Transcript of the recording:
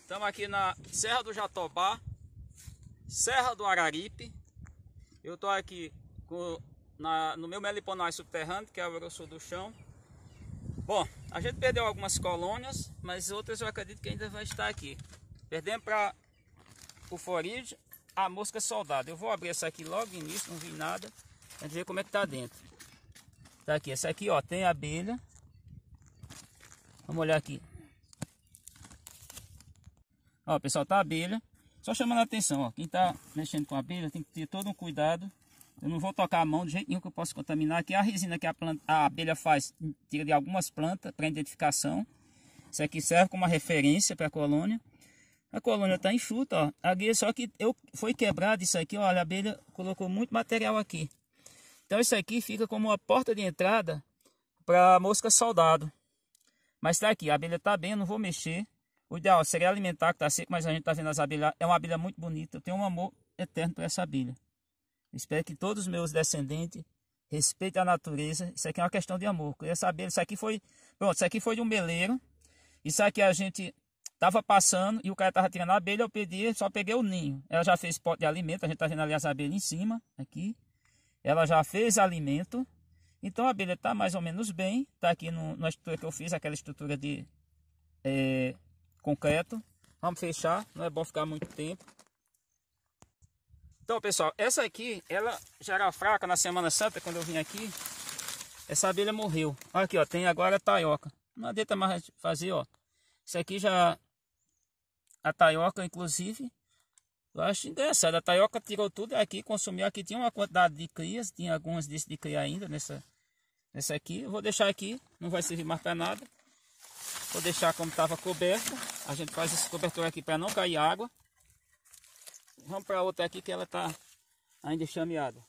Estamos aqui na Serra do Jatobá, Serra do Araripe. Eu estou aqui com, na, no meu meliponais subterrâneo, que é o grosso do chão. Bom, a gente perdeu algumas colônias, mas outras eu acredito que ainda vai estar aqui. Perdemos para o Floride a mosca soldada. Eu vou abrir essa aqui logo no início, não vi nada, Vamos ver como é que tá dentro. Tá aqui, essa aqui ó, tem abelha. Vamos olhar aqui. Ó, pessoal, tá abelha. Só chamando a atenção, ó. Quem tá mexendo com a abelha tem que ter todo um cuidado. Eu não vou tocar a mão de jeito nenhum que eu possa contaminar. Aqui é a resina que a, planta, a abelha faz, tira de algumas plantas para identificação. Isso aqui serve como uma referência para a colônia. A colônia está enxuta, ó. só que eu, foi quebrado isso aqui, olha, a abelha colocou muito material aqui. Então isso aqui fica como uma porta de entrada para a mosca soldado. Mas está aqui, a abelha está bem, eu não vou mexer. O ideal seria alimentar, que está seco, mas a gente está vendo as abelhas. É uma abelha muito bonita. Eu tenho um amor eterno por essa abelha. espero que todos os meus descendentes respeitem a natureza. Isso aqui é uma questão de amor. Essa abelha, isso aqui foi. Pronto, isso aqui foi de um beleiro. Isso aqui a gente estava passando e o cara estava tirando a abelha, eu pedi, só peguei o ninho. Ela já fez pote de alimento, a gente está vendo ali as abelhas em cima, aqui. Ela já fez alimento. Então a abelha está mais ou menos bem, Está aqui no, na estrutura que eu fiz, aquela estrutura de é, concreto. Vamos fechar, não é bom ficar muito tempo. Então, pessoal, essa aqui, ela já era fraca na Semana Santa, quando eu vim aqui. Essa abelha morreu. Aqui, ó, tem agora a taioca. Não adianta mais fazer, ó. Isso aqui já... A taioca, inclusive, eu acho engraçado. A taioca tirou tudo aqui, consumiu aqui. Tinha uma quantidade de crias, tinha algumas desse de cria ainda nessa, nessa aqui. Eu vou deixar aqui, não vai servir mais para nada. Vou deixar como estava coberta. A gente faz esse cobertor aqui para não cair água. Vamos para outra aqui que ela está ainda chameada.